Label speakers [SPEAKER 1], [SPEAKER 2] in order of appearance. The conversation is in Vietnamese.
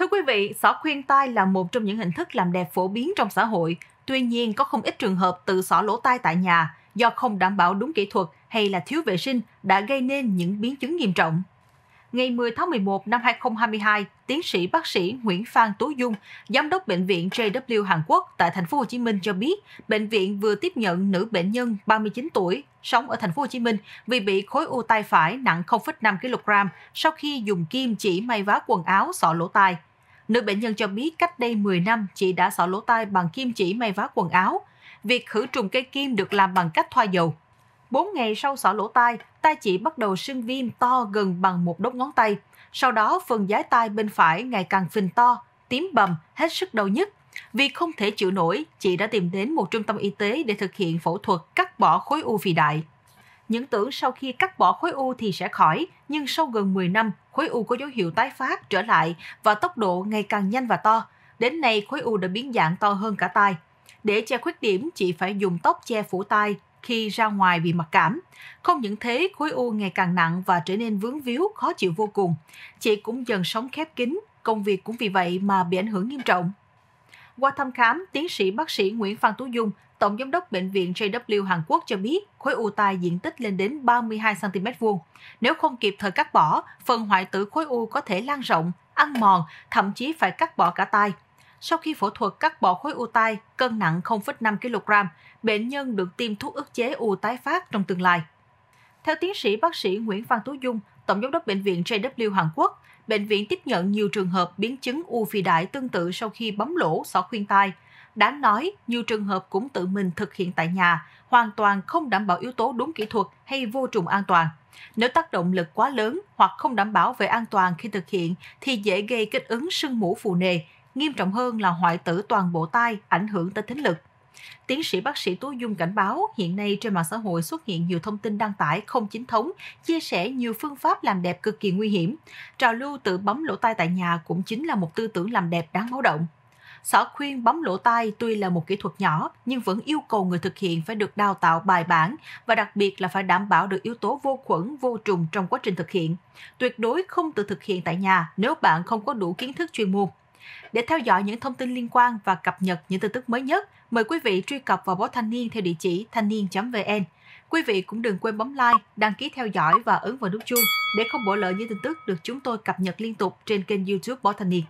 [SPEAKER 1] Thưa quý vị, xỏ khuyên tai là một trong những hình thức làm đẹp phổ biến trong xã hội. Tuy nhiên, có không ít trường hợp tự xỏ lỗ tai tại nhà do không đảm bảo đúng kỹ thuật hay là thiếu vệ sinh đã gây nên những biến chứng nghiêm trọng. Ngày 10 tháng 11 năm 2022, tiến sĩ bác sĩ Nguyễn Phan Tú Dung, giám đốc bệnh viện JW Hàn Quốc tại thành phố Hồ Chí Minh cho biết, bệnh viện vừa tiếp nhận nữ bệnh nhân 39 tuổi sống ở thành phố Hồ Chí Minh vì bị khối u tai phải nặng 0,5 kg sau khi dùng kim chỉ may vá quần áo xỏ lỗ tai. Nữ bệnh nhân cho biết cách đây 10 năm chị đã xỏ lỗ tai bằng kim chỉ may vá quần áo. Việc khử trùng cây kim được làm bằng cách thoa dầu. 4 ngày sau xỏ lỗ tai, tai chị bắt đầu sưng viêm to gần bằng một đốt ngón tay. Sau đó, phần giái tai bên phải ngày càng phình to, tím bầm, hết sức đau nhức. Vì không thể chịu nổi, chị đã tìm đến một trung tâm y tế để thực hiện phẫu thuật cắt bỏ khối u phì đại những tưởng sau khi cắt bỏ khối u thì sẽ khỏi, nhưng sau gần 10 năm, khối u có dấu hiệu tái phát trở lại và tốc độ ngày càng nhanh và to. Đến nay, khối u đã biến dạng to hơn cả tai. Để che khuyết điểm, chị phải dùng tóc che phủ tai khi ra ngoài vì mặc cảm. Không những thế, khối u ngày càng nặng và trở nên vướng víu, khó chịu vô cùng. Chị cũng dần sống khép kín, công việc cũng vì vậy mà bị ảnh hưởng nghiêm trọng. Qua thăm khám, tiến sĩ bác sĩ Nguyễn Phan Tú Dung, Tổng giám đốc bệnh viện JW Hàn Quốc cho biết khối u tai diện tích lên đến 32 cm vuông. Nếu không kịp thời cắt bỏ, phần hoại tử khối u có thể lan rộng, ăn mòn, thậm chí phải cắt bỏ cả tai. Sau khi phẫu thuật cắt bỏ khối u tai, cân nặng 0,5 kg, bệnh nhân được tiêm thuốc ức chế u tái phát trong tương lai. Theo tiến sĩ bác sĩ Nguyễn Văn Tú Dung, Tổng giám đốc Bệnh viện JW Hàn Quốc, bệnh viện tiếp nhận nhiều trường hợp biến chứng u phi đại tương tự sau khi bấm lỗ xỏ khuyên tai – Đáng nói, nhiều trường hợp cũng tự mình thực hiện tại nhà, hoàn toàn không đảm bảo yếu tố đúng kỹ thuật hay vô trùng an toàn. Nếu tác động lực quá lớn hoặc không đảm bảo về an toàn khi thực hiện thì dễ gây kích ứng sưng mũ phù nề, nghiêm trọng hơn là hoại tử toàn bộ tai, ảnh hưởng tới thính lực. Tiến sĩ bác sĩ Tú Dung cảnh báo, hiện nay trên mạng xã hội xuất hiện nhiều thông tin đăng tải không chính thống, chia sẻ nhiều phương pháp làm đẹp cực kỳ nguy hiểm. Trào lưu tự bấm lỗ tai tại nhà cũng chính là một tư tưởng làm đẹp đáng báo động. Sở khuyên bấm lỗ tai tuy là một kỹ thuật nhỏ nhưng vẫn yêu cầu người thực hiện phải được đào tạo bài bản và đặc biệt là phải đảm bảo được yếu tố vô khuẩn, vô trùng trong quá trình thực hiện. Tuyệt đối không tự thực hiện tại nhà nếu bạn không có đủ kiến thức chuyên môn. Để theo dõi những thông tin liên quan và cập nhật những tin tức mới nhất, mời quý vị truy cập vào báo Thanh niên theo địa chỉ thanh niên.vn. Quý vị cũng đừng quên bấm like, đăng ký theo dõi và ấn vào nút chuông để không bỏ lỡ những tin tức được chúng tôi cập nhật liên tục trên kênh YouTube Báo Thanh niên.